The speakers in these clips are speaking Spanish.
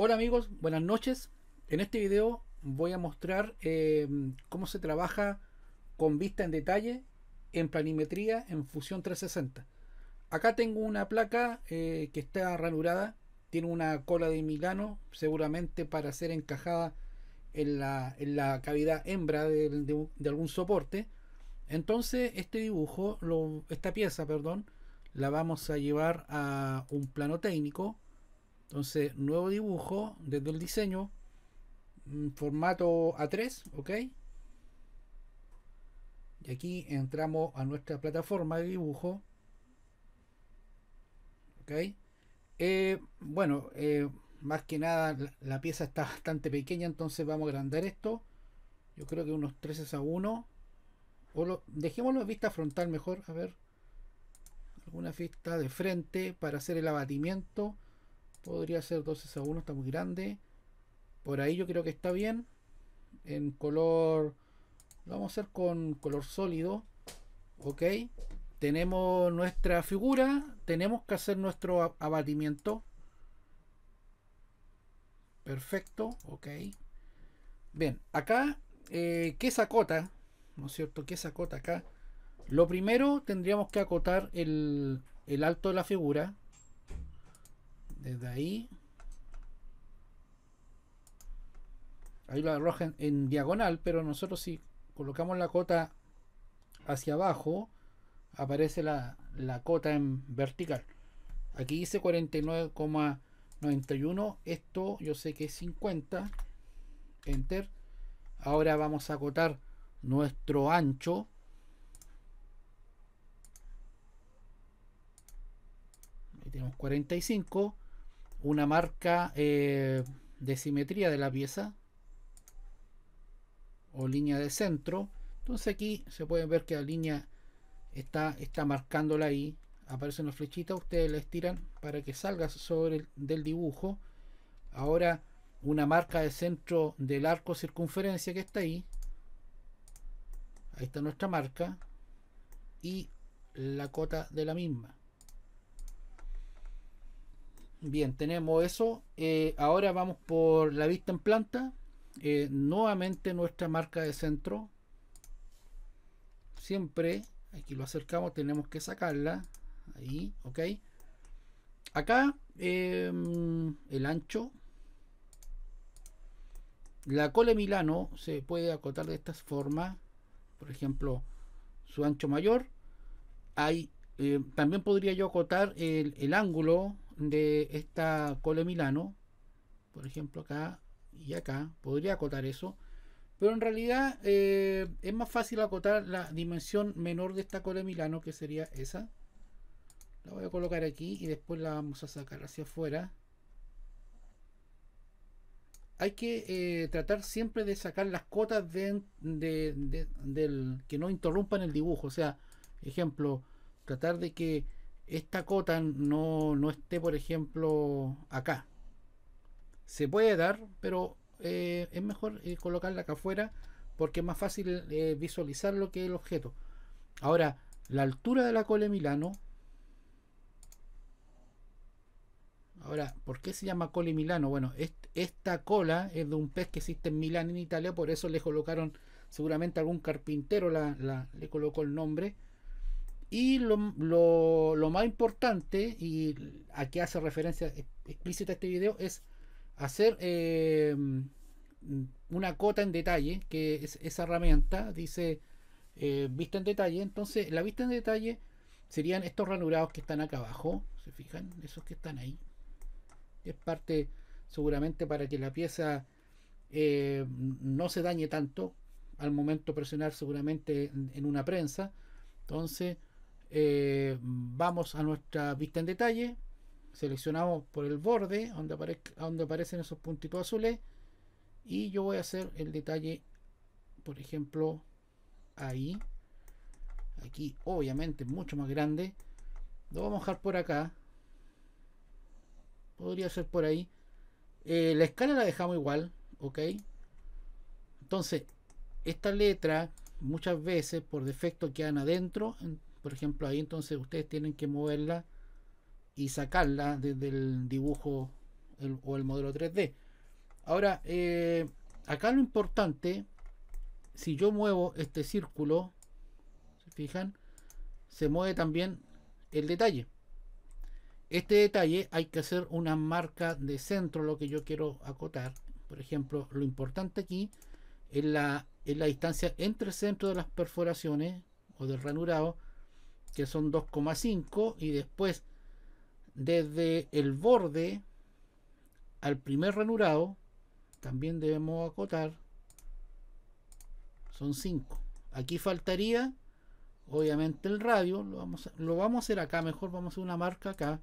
Hola amigos, buenas noches. En este video voy a mostrar eh, cómo se trabaja con vista en detalle en planimetría en Fusión 360. Acá tengo una placa eh, que está ranurada, tiene una cola de Milano, seguramente para ser encajada en la, cavidad hembra de, algún soporte. Entonces este dibujo, esta pieza, perdón, la vamos a llevar a un plano técnico entonces, nuevo dibujo desde el diseño, mm, formato A3, ok. Y aquí entramos a nuestra plataforma de dibujo. Ok. Eh, bueno, eh, más que nada la, pieza está bastante pequeña, entonces vamos a agrandar esto. Yo creo que unos 13 a 1. O dejémoslo vista frontal mejor, a ver. Alguna vista de frente para hacer el abatimiento Podría ser 12 a 1, está muy grande. Por ahí yo creo que está bien. En color... vamos a hacer con color sólido. Ok. Tenemos nuestra figura. Tenemos que hacer nuestro abatimiento. Perfecto. Ok. Bien. Acá, eh, ¿qué se acota? ¿No es cierto? ¿Qué se acota acá? Lo primero tendríamos que acotar el, el alto de la figura desde ahí. Ahí lo arrojan en, diagonal, pero nosotros si colocamos la cota hacia abajo, aparece la, la cota en vertical. Aquí dice 49,91. Esto yo sé que es 50. Enter. Ahora vamos a acotar nuestro ancho. Ahí tenemos 45 una marca eh, de simetría de la pieza o línea de centro. Entonces aquí se puede ver que la línea está, está marcándola ahí. Aparecen las flechitas, ustedes la estiran para que salga sobre el del dibujo. Ahora una marca de centro del arco circunferencia que está ahí. Ahí está nuestra marca. Y la cota de la misma. Bien, tenemos eso. Eh, ahora vamos por la vista en planta. Eh, nuevamente nuestra marca de centro. Siempre, aquí lo acercamos, tenemos que sacarla. Ahí, ok. Acá em, el ancho. La cole Milano se puede acotar de esta forma. Por ejemplo, su ancho mayor. Hay, eh, también podría yo acotar el, el ángulo de esta Cole Milano, por ejemplo acá y acá, podría acotar eso, pero en realidad eh, es más fácil acotar la dimensión menor de esta Cole Milano, que sería esa. La voy a colocar aquí y después la vamos a sacar hacia afuera. Hay que eh, tratar siempre de sacar las cotas del, que no interrumpan el dibujo. O sea, ejemplo, tratar de que esta cota no, no esté, por ejemplo, acá. Se puede dar, pero eh, es mejor eh, colocarla acá afuera porque es más fácil eh, visualizar lo que es el objeto. Ahora, la altura de la cole Milano. Ahora, ¿por qué se llama cole Milano? Bueno, esta cola es de un pez que existe en Milán, en Italia, por eso le colocaron seguramente algún carpintero la, le colocó el nombre y lo, más importante, y a qué hace referencia e, explícita este video, es hacer em, una cota en detalle, que es esa herramienta, dice eh, vista en detalle. Entonces, la vista en detalle serían estos ranurados que están acá abajo, se fijan, esos que están ahí. Es parte seguramente para que la pieza eh, no se dañe tanto al momento presionar seguramente en una prensa. Entonces, eh, vamos a nuestra vista en detalle. Seleccionamos por el borde donde, donde aparecen esos puntitos azules. Y yo voy a hacer el detalle, por ejemplo, ahí. Aquí, obviamente, mucho más grande. Lo vamos a dejar por acá. Podría ser por ahí. Eh, la escala la dejamos igual, ¿ok? Entonces, esta letra muchas veces por defecto quedan adentro por ejemplo, ahí entonces ustedes tienen que moverla y sacarla desde el dibujo o el modelo 3D. Ahora, eh, acá lo importante, si yo muevo este círculo, se fijan, se mueve también el detalle. Este detalle hay que hacer una marca de centro, lo que yo quiero acotar. Por ejemplo, lo importante aquí es la, es la distancia entre el centro de las perforaciones o del ranurado que son 2,5 y después desde el borde al primer ranurado también debemos acotar son 5 aquí faltaría obviamente el radio lo vamos, a, lo vamos a hacer acá mejor vamos a hacer una marca acá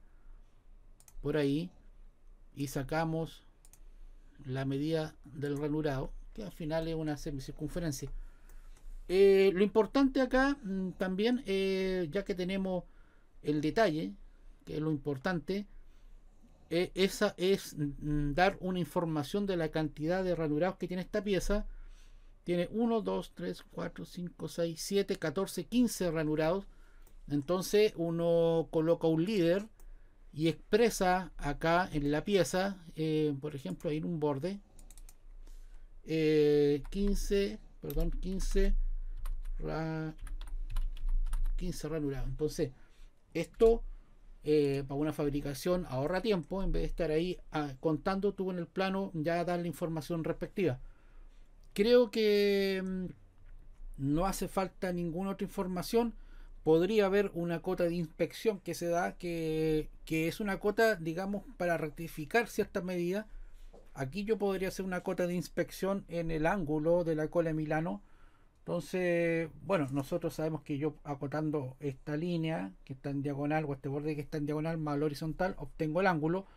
por ahí y sacamos la medida del ranurado que al final es una semicircunferencia eh, lo importante acá mm, también, eh, ya que tenemos el detalle, que es lo importante, eh, esa es mm, dar una información de la cantidad de ranurados que tiene esta pieza. Tiene 1, 2, 3, 4, 5, 6, 7, 14, 15 ranurados. Entonces uno coloca un líder y expresa acá en la pieza, por ejemplo, ahí en un borde, 15, perdón, 15 15 ranulado. Entonces, esto eh, para una fabricación ahorra tiempo en vez de estar ahí ah, contando tú en el plano ya dar la información respectiva. Creo que mm, no hace falta ninguna otra información. Podría haber una cota de inspección que se da, que, que es una cota, digamos, para rectificar ciertas medidas. Aquí yo podría hacer una cota de inspección en el ángulo de la cola de Milano entonces, bueno, nosotros sabemos que yo acotando esta línea que está en diagonal o este borde que está en diagonal más horizontal, obtengo el ángulo.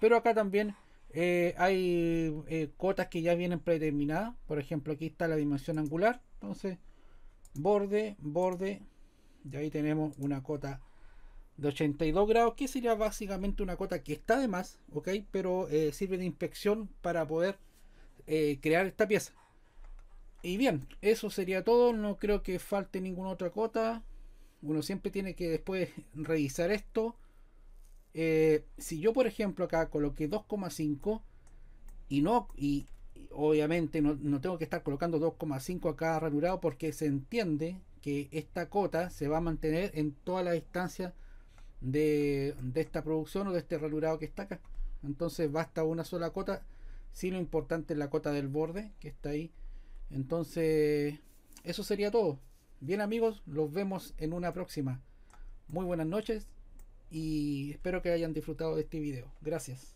Pero acá también eh, hay eh, cotas que ya vienen predeterminadas. Por ejemplo, aquí está la dimensión angular. Entonces, borde, borde. Y ahí tenemos una cota de 82 grados, que sería básicamente una cota que está de más, ¿ok? Pero eh, sirve de inspección para poder crear esta pieza. Y bien, eso sería todo. No creo que falte ninguna otra cota. Uno siempre tiene que después revisar esto. Eh, si yo, por ejemplo, acá coloqué 2,5 y no, y, obviamente no, tengo que estar colocando 2,5 acá ranurado porque se entiende que esta cota se va a mantener en toda la distancia de, esta producción o de este ranurado que está acá. Entonces basta una sola cota. Si lo importante es la cota del borde que está ahí entonces, eso sería todo. Bien amigos, los vemos en una próxima. Muy buenas noches y espero que hayan disfrutado de este video. Gracias.